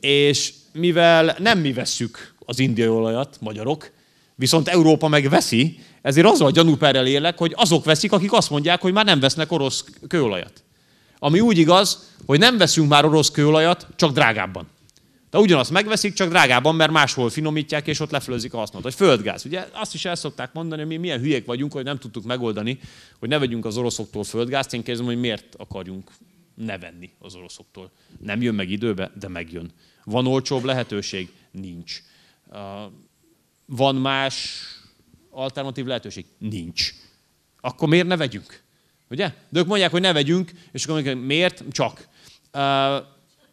És mivel nem mi vesszük az indiai olajat, magyarok, viszont Európa meg veszi, ezért az a gyanúperrel élek, hogy azok veszik, akik azt mondják, hogy már nem vesznek orosz kőolajat. Ami úgy igaz, hogy nem veszünk már orosz kőolajat, csak drágábban. De ugyanazt megveszik, csak drágában, mert máshol finomítják, és ott lefölözik a hasznot. hogy földgáz. Ugye azt is el szokták mondani, hogy mi milyen hülyék vagyunk, hogy nem tudtuk megoldani, hogy ne vegyünk az oroszoktól földgázt. Én kérdezem, hogy miért akarjunk ne venni az oroszoktól. Nem jön meg időbe, de megjön. Van olcsóbb lehetőség? Nincs. Van más alternatív lehetőség? Nincs. Akkor miért ne vegyünk? Ugye? De ők mondják, hogy ne vegyünk, és akkor mondják, miért? Csak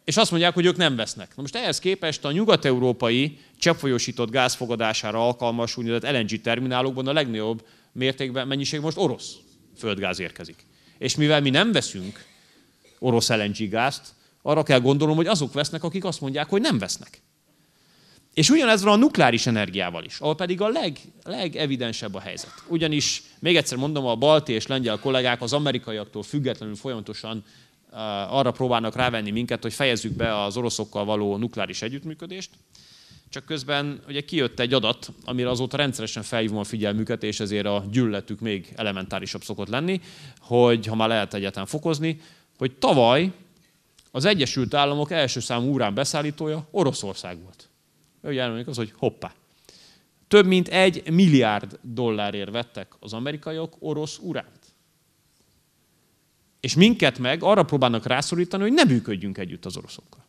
és azt mondják, hogy ők nem vesznek. Na most ehhez képest a nyugat-európai cseppfolyósított gáz fogadására alkalmas úgynevezett LNG terminálokban a legnagyobb mértékben mennyiség most orosz földgáz érkezik. És mivel mi nem veszünk orosz LNG gázt, arra kell gondolnom, hogy azok vesznek, akik azt mondják, hogy nem vesznek. És ugyanez van a nukleáris energiával is, ahol pedig a leg, legevidensebb a helyzet. Ugyanis, még egyszer mondom, a balti és lengyel kollégák az amerikaiaktól függetlenül folyamatosan arra próbálnak rávenni minket, hogy fejezzük be az oroszokkal való nukleáris együttműködést, csak közben ugye kijött egy adat, amire azóta rendszeresen felhívom a figyelmüket, és ezért a gyűlöletük még elementárisabb szokott lenni, hogy ha már lehet egyetlen fokozni, hogy tavaly az Egyesült Államok első számú urán beszállítója Oroszország volt. Ugye elmondjuk az, hogy hoppá. Több mint egy milliárd dollárért vettek az amerikaiok orosz uránt. És minket meg arra próbálnak rászorítani, hogy ne működjünk együtt az oroszokkal.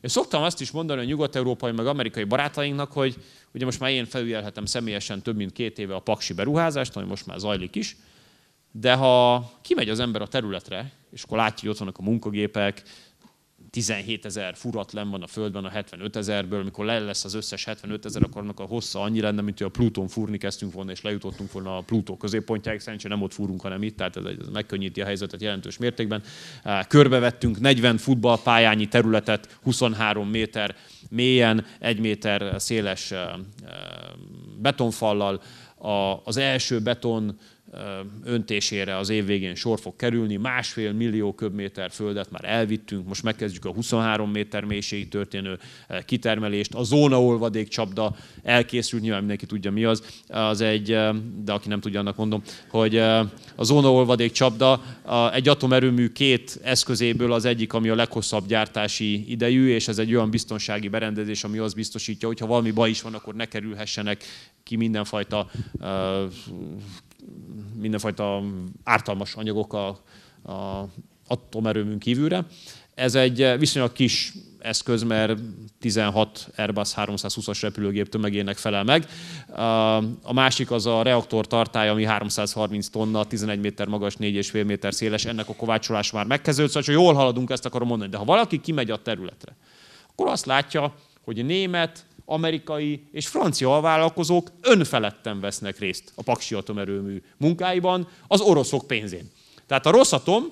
Én szoktam azt is mondani a nyugat-európai meg amerikai barátainknak, hogy ugye most már én felügyelhetem személyesen több mint két éve a paksi beruházást, ami most már zajlik is, de ha kimegy az ember a területre, és akkor látja, hogy ott vannak a munkagépek, 17 ezer furatlen van a Földben a 75 ezerből, mikor le lesz az összes 75 ezer, akkor annak a hossza annyi lenne, mint hogy a Plutón fúrni kezdtünk volna, és lejutottunk volna a Plutó középpontjáig. Szerencsére nem ott fúrunk, hanem itt, tehát ez, ez megkönnyíti a helyzetet jelentős mértékben. Körbevettünk 40 futballpályányi területet, 23 méter mélyen, 1 méter széles betonfallal. A, az első beton öntésére az év végén sor fog kerülni. Másfél millió köbméter földet már elvittünk, most megkezdjük a 23 méter mélységi történő kitermelést. A olvadék csapda elkészült, nyilván mindenki tudja mi az, az egy, de aki nem tudja, annak mondom, hogy a olvadék csapda egy atomerőmű két eszközéből az egyik, ami a leghosszabb gyártási idejű, és ez egy olyan biztonsági berendezés, ami azt biztosítja, hogy ha valami baj is van, akkor ne kerülhessenek ki mindenfajta mindenfajta ártalmas anyagok a, a atomerőmünk kívülre. Ez egy viszonylag kis eszköz, mert 16 Airbus 320-as repülőgép tömegének felel meg. A másik az a reaktor tartály, ami 330 tonna, 11 méter magas, 4,5 méter széles, ennek a kovácsolás már megkezdődött, szóval jól haladunk, ezt akarom mondani. De ha valaki kimegy a területre, akkor azt látja, hogy német, amerikai és francia alvállalkozók önfeledten vesznek részt a paksi atomerőmű munkáiban az oroszok pénzén. Tehát a Rosszatom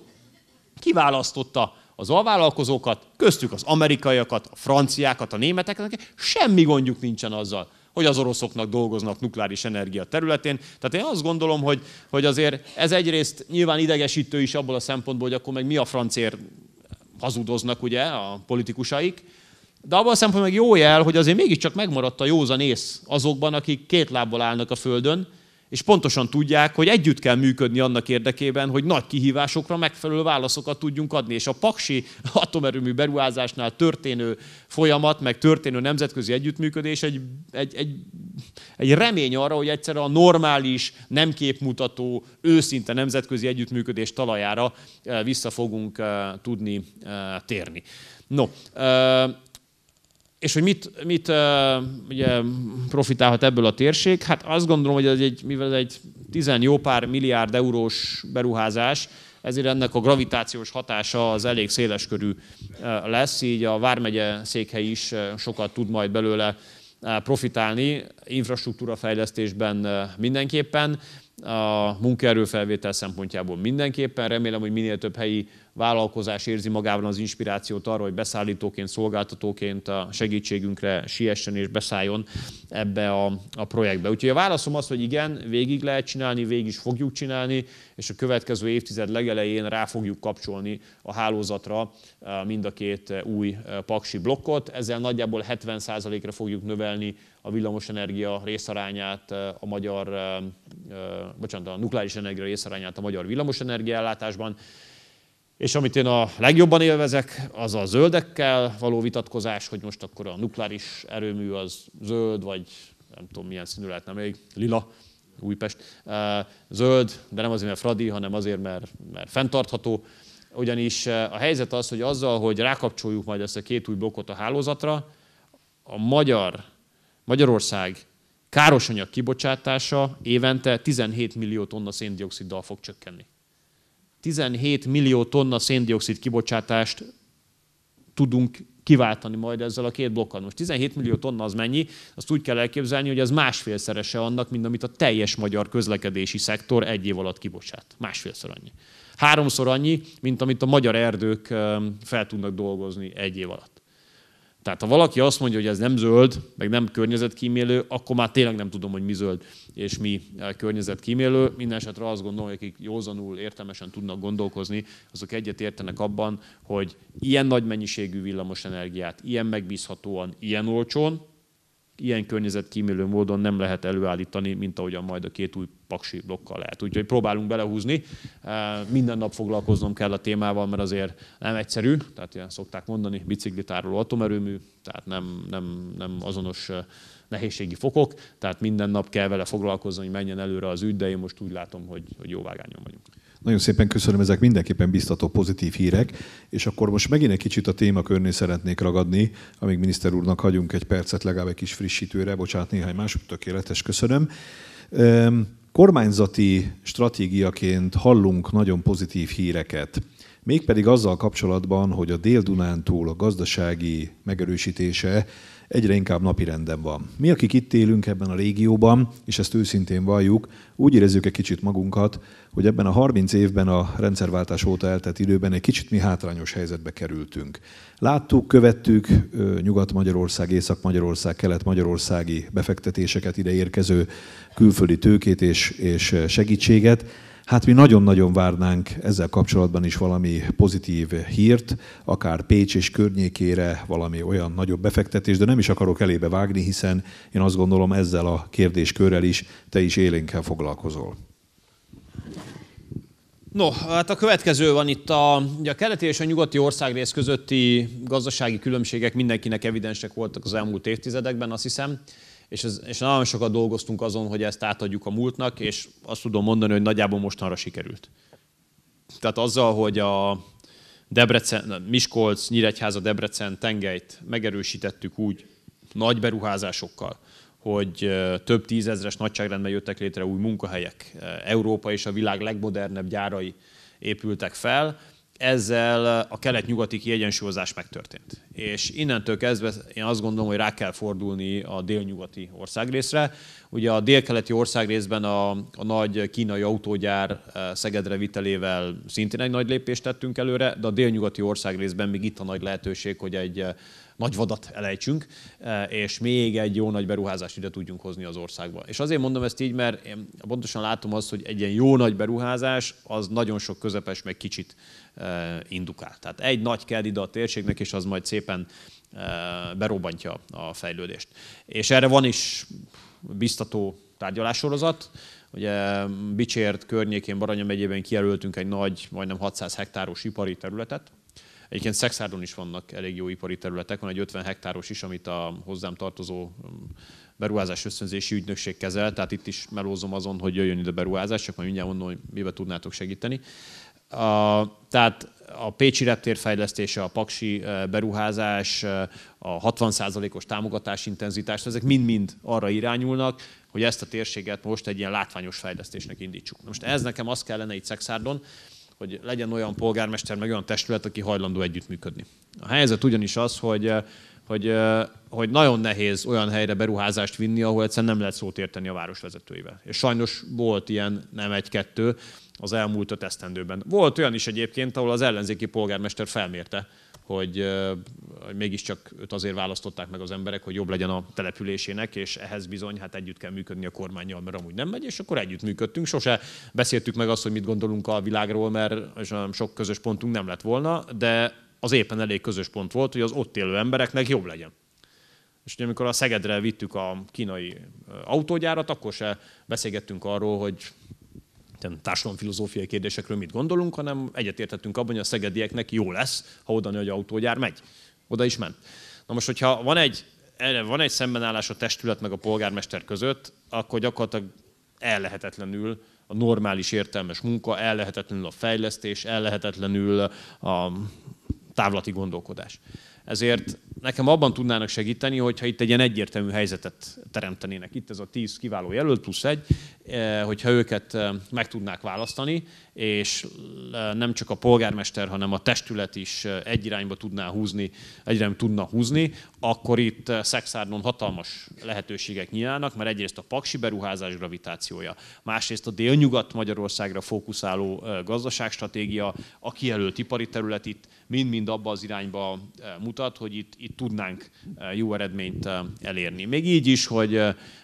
kiválasztotta az alvállalkozókat, köztük az amerikaiakat, a franciákat, a németeket, semmi gondjuk nincsen azzal, hogy az oroszoknak dolgoznak nukleáris energia területén. Tehát én azt gondolom, hogy, hogy azért ez egyrészt nyilván idegesítő is abból a szempontból, hogy akkor meg mi a francér hazudoznak ugye a politikusaik, de abban a szempontból meg jó jel, hogy azért mégiscsak megmaradt a józan ész azokban, akik két lábbal állnak a földön, és pontosan tudják, hogy együtt kell működni annak érdekében, hogy nagy kihívásokra megfelelő válaszokat tudjunk adni. És a paksi atomerőmű beruházásnál történő folyamat, meg történő nemzetközi együttműködés egy, egy, egy, egy remény arra, hogy egyszer a normális, nem képmutató, őszinte nemzetközi együttműködés talajára eh, vissza fogunk eh, tudni eh, térni. No, és hogy mit, mit ugye, profitálhat ebből a térség? Hát azt gondolom, hogy ez egy, mivel ez egy tizen jó pár milliárd eurós beruházás, ezért ennek a gravitációs hatása az elég széleskörű lesz, így a Vármegye székhely is sokat tud majd belőle profitálni, infrastruktúrafejlesztésben mindenképpen a munkaerőfelvétel szempontjából mindenképpen. Remélem, hogy minél több helyi vállalkozás érzi magában az inspirációt arra, hogy beszállítóként, szolgáltatóként a segítségünkre siessen és beszálljon ebbe a, a projektbe. Úgyhogy a válaszom az, hogy igen, végig lehet csinálni, végig is fogjuk csinálni, és a következő évtized legelején rá fogjuk kapcsolni a hálózatra eh, mind a két eh, új eh, paksi blokkot. Ezzel nagyjából 70%-ra fogjuk növelni a villamosenergia részarányát a magyar, bocsánat, a nukleáris energia részarányát a magyar villamosenergia ellátásban. És amit én a legjobban élvezek, az a zöldekkel való vitatkozás, hogy most akkor a nukleáris erőmű az zöld, vagy nem tudom milyen színű lehetne még, lila, Újpest, zöld, de nem azért, mert Fradi, hanem azért, mert, mert fenntartható. Ugyanis a helyzet az, hogy azzal, hogy rákapcsoljuk majd ezt a két új blokkot a hálózatra, a magyar Magyarország károsanyag kibocsátása évente 17 millió tonna széndioksziddal fog csökkenni. 17 millió tonna széndiokszid kibocsátást tudunk kiváltani majd ezzel a két blokkal. Most 17 millió tonna az mennyi, azt úgy kell elképzelni, hogy ez másfélszerese annak, mint amit a teljes magyar közlekedési szektor egy év alatt kibocsát. Másfélszer annyi. Háromszor annyi, mint amit a magyar erdők fel tudnak dolgozni egy év alatt. Tehát ha valaki azt mondja, hogy ez nem zöld, meg nem környezetkímélő, akkor már tényleg nem tudom, hogy mi zöld és mi eh, környezetkímélő. Minden esetre azt gondolom, hogy akik józanul, értelmesen tudnak gondolkozni, azok egyet értenek abban, hogy ilyen nagy mennyiségű villamos energiát, ilyen megbízhatóan, ilyen olcsón, ilyen környezetkímélő módon nem lehet előállítani, mint ahogyan majd a két új paksi blokkal lehet. Úgyhogy próbálunk belehúzni. Minden nap foglalkoznom kell a témával, mert azért nem egyszerű, tehát ilyen szokták mondani, biciklitároló atomerőmű, tehát nem, nem, nem azonos nehézségi fokok, tehát minden nap kell vele foglalkozni, hogy menjen előre az ügy, de én most úgy látom, hogy, hogy jó vágányon vagyunk. Nagyon szépen köszönöm, ezek mindenképpen biztató pozitív hírek, és akkor most megint egy kicsit a témakörnél szeretnék ragadni, amíg miniszter úrnak hagyunk egy percet, legalább egy kis frissítőre, bocsánat, néhány mások, tökéletes, köszönöm. Kormányzati stratégiaként hallunk nagyon pozitív híreket mégpedig azzal kapcsolatban, hogy a Dél-Dunántúl a gazdasági megerősítése egyre inkább napirenden van. Mi, akik itt élünk ebben a régióban, és ezt őszintén valljuk, úgy érezzük egy kicsit magunkat, hogy ebben a 30 évben a rendszerváltás óta eltelt időben egy kicsit mi hátrányos helyzetbe kerültünk. Láttuk, követtük Nyugat-Magyarország, Észak-Magyarország, Kelet-Magyarországi befektetéseket, ide érkező külföldi tőkét és, és segítséget, Hát mi nagyon-nagyon várnánk ezzel kapcsolatban is valami pozitív hírt, akár Pécs és környékére valami olyan nagyobb befektetés, de nem is akarok elébe vágni, hiszen én azt gondolom ezzel a kérdéskörrel is te is élénkkel foglalkozol. No, hát a következő van itt a, ugye a keleti és a nyugati országrész közötti gazdasági különbségek mindenkinek evidensek voltak az elmúlt évtizedekben, azt hiszem és, ez, és nagyon sokat dolgoztunk azon, hogy ezt átadjuk a múltnak, és azt tudom mondani, hogy nagyjából mostanra sikerült. Tehát azzal, hogy a Debrecen, Miskolc, Nyíregyháza, Debrecen tengelyt megerősítettük úgy nagy beruházásokkal, hogy több tízezres nagyságrendben jöttek létre új munkahelyek, Európa és a világ legmodernebb gyárai épültek fel, ezzel a kelet-nyugati kiegyensúlyozás megtörtént. És innentől kezdve én azt gondolom, hogy rá kell fordulni a délnyugati országrészre. Ugye a délkeleti országrészben a, a nagy kínai autógyár Szegedre vitelével szintén egy nagy lépést tettünk előre, de a délnyugati országrészben még itt a nagy lehetőség, hogy egy nagy vadat elejtsünk, e, és még egy jó nagy beruházást ide tudjunk hozni az országba. És azért mondom ezt így, mert én pontosan látom azt, hogy egy ilyen jó nagy beruházás az nagyon sok közepes, meg kicsit e, indukál. Tehát egy nagy kell ide a térségnek, és az majd szépen e, berobbantja a fejlődést. És erre van is biztató tárgyalássorozat, Ugye Bicsért környékén, Baranya megyében kijelöltünk egy nagy, majdnem 600 hektáros ipari területet, Egyébként Szexárdon is vannak elég jó ipari területek, van egy 50 hektáros is, amit a hozzám tartozó um, beruházás ösztönzési ügynökség kezel, tehát itt is melózom azon, hogy jöjjön ide beruházás, csak majd mindjárt mondom, hogy mibe tudnátok segíteni. A, tehát a Pécsi reptér fejlesztése, a paksi uh, beruházás, uh, a 60%-os támogatás intenzitás, ezek mind-mind arra irányulnak, hogy ezt a térséget most egy ilyen látványos fejlesztésnek indítsuk. most ez nekem azt kellene itt Szexárdon, hogy legyen olyan polgármester, meg olyan testület, aki hajlandó együttműködni. A helyzet ugyanis az, hogy eh, hogy, eh, hogy nagyon nehéz olyan helyre beruházást vinni, ahol egyszerűen nem lehet szót érteni a város vezetőivel. És sajnos volt ilyen, nem egy-kettő az elmúlt a esztendőben. Volt olyan is egyébként, ahol az ellenzéki polgármester felmérte, hogy, hogy mégiscsak őt azért választották meg az emberek, hogy jobb legyen a településének, és ehhez bizony hát együtt kell működni a kormányjal, mert amúgy nem megy, és akkor együtt működtünk. Sose beszéltük meg azt, hogy mit gondolunk a világról, mert sok közös pontunk nem lett volna, de az éppen elég közös pont volt, hogy az ott élő embereknek jobb legyen. És ugye, amikor a Szegedre vittük a kínai autógyárat, akkor se beszélgettünk arról, hogy ilyen társadalomfilozófiai kérdésekről mit gondolunk, hanem egyetértettünk abban, hogy a szegedieknek jó lesz, ha oda nagy autógyár megy. Oda is ment. Na most, hogyha van egy, van egy szembenállás a testület meg a polgármester között, akkor gyakorlatilag ellehetetlenül a normális értelmes munka, ellehetetlenül a fejlesztés, ellehetetlenül a távlati gondolkodás. Ezért nekem abban tudnának segíteni, hogyha itt egy ilyen egyértelmű helyzetet teremtenének. Itt ez a tíz kiváló jelölt plusz egy, eh, hogyha őket eh, meg tudnák választani, és eh, nem csak a polgármester, hanem a testület is egy irányba tudná húzni, egyre tudna húzni, akkor itt Szexárdon hatalmas lehetőségek nyílnak, mert egyrészt a paksi beruházás gravitációja, másrészt a délnyugat Magyarországra fókuszáló gazdaságstratégia, a kijelölt ipari terület itt mind-mind abba az irányba eh, mutat, hogy itt, itt tudnánk eh, jó eredményt eh, elérni. Még így is, hogy,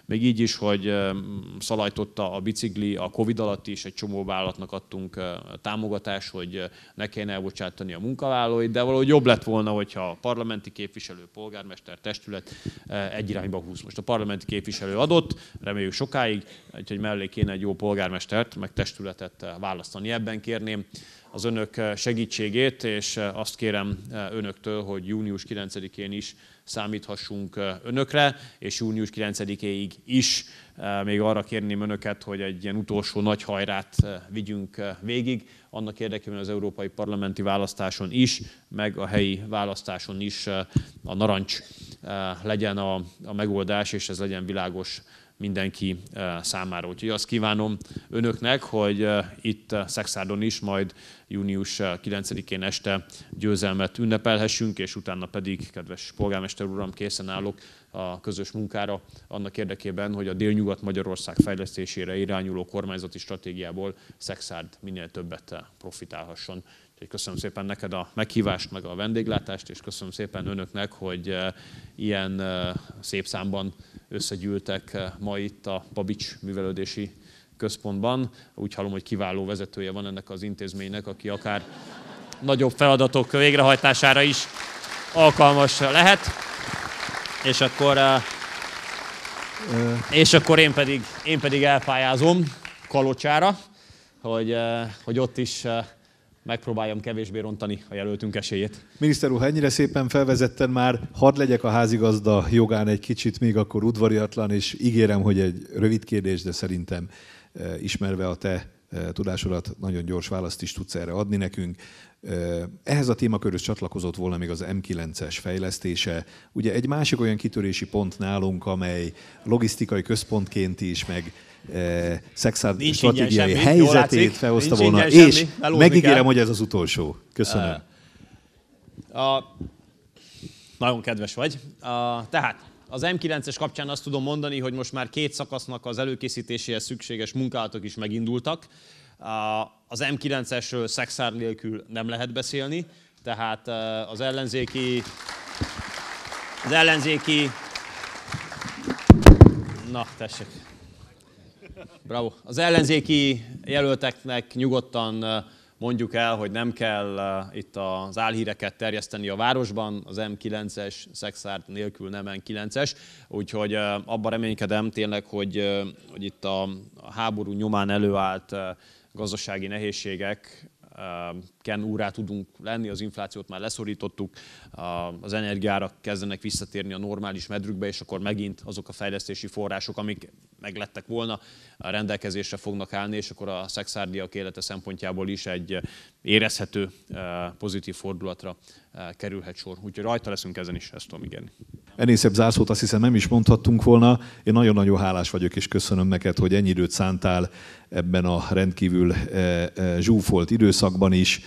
még így is, hogy szalajtotta a bicikli, a Covid alatt is egy csomó vállalatnak adtunk támogatást, hogy ne kellene elbocsátani a munkavállalóit, de valahogy jobb lett volna, hogyha a parlamenti képviselő, polgármester, testület egy irányba húz. Most a parlamenti képviselő adott, reméljük sokáig, úgyhogy mellé kéne egy jó polgármestert, meg testületet választani. Ebben kérném az önök eh, segítségét, és eh, azt kérem eh, önöktől, hogy június 9-én is számíthassunk önökre, és június 9-éig is még arra kérném önöket, hogy egy ilyen utolsó nagy hajrát vigyünk végig, annak érdekében az európai parlamenti választáson is, meg a helyi választáson is a narancs legyen a, a megoldás, és ez legyen világos mindenki eh, számára. Úgyhogy azt kívánom önöknek, hogy eh, itt eh, Szexárdon is majd június 9-én este győzelmet ünnepelhessünk, és utána pedig, kedves polgármester uram, készen állok a közös munkára annak érdekében, hogy a délnyugat Magyarország fejlesztésére irányuló kormányzati stratégiából Szexárd minél többet profitálhasson. Köszönöm szépen neked a meghívást, meg a vendéglátást, és köszönöm szépen önöknek, hogy eh, ilyen eh, szép számban összegyűltek eh, ma itt a Babics Művelődési Központban. Úgy hallom, hogy kiváló vezetője van ennek az intézménynek, aki akár nagyobb feladatok végrehajtására is alkalmas lehet. És akkor, és akkor én, pedig, én pedig elpályázom kalocsára, hogy, hogy ott is megpróbáljam kevésbé rontani a jelöltünk esélyét. Miniszter úr, ennyire szépen felvezetten már, hadd legyek a házigazda jogán egy kicsit még akkor udvariatlan, és ígérem, hogy egy rövid kérdés, de szerintem eh, ismerve a te eh, tudásodat, nagyon gyors választ is tudsz erre adni nekünk. Eh, ehhez a témakörös csatlakozott volna még az M9-es fejlesztése. Ugye egy másik olyan kitörési pont nálunk, amely logisztikai központként is, meg szexuális nincs stratégiai semmi, helyzetét felhozta volna, és semmi, megígérem, kell. hogy ez az utolsó. Köszönöm. Uh, a, nagyon kedves vagy. Uh, tehát az M9-es kapcsán azt tudom mondani, hogy most már két szakasznak az előkészítéséhez szükséges munkálatok is megindultak. Az M9-esről szexár nélkül nem lehet beszélni, tehát az ellenzéki... Az ellenzéki... Na, tessék. Bravo. Az ellenzéki jelölteknek nyugodtan mondjuk el, hogy nem kell itt az álhíreket terjeszteni a városban, az M9-es, szexárt nélkül nem M9-es, úgyhogy abban reménykedem tényleg, hogy, hogy itt a háború nyomán előállt gazdasági nehézségek Ehm, ken úrá tudunk lenni, az inflációt már leszorítottuk, az energiára kezdenek visszatérni a normális medrükbe, és akkor megint azok a fejlesztési források, amik meglettek volna, a rendelkezésre fognak állni, és akkor a szexárdiak élete szempontjából is egy érezhető eh, pozitív fordulatra eh, kerülhet sor. Úgyhogy rajta leszünk ezen is, ezt tudom ígérni. Ennél szebb zászót azt hiszem nem is mondhattunk volna. Én nagyon-nagyon hálás vagyok, és köszönöm neked, hogy ennyi időt szántál ebben a rendkívül eh, eh, zsúfolt időszakban is.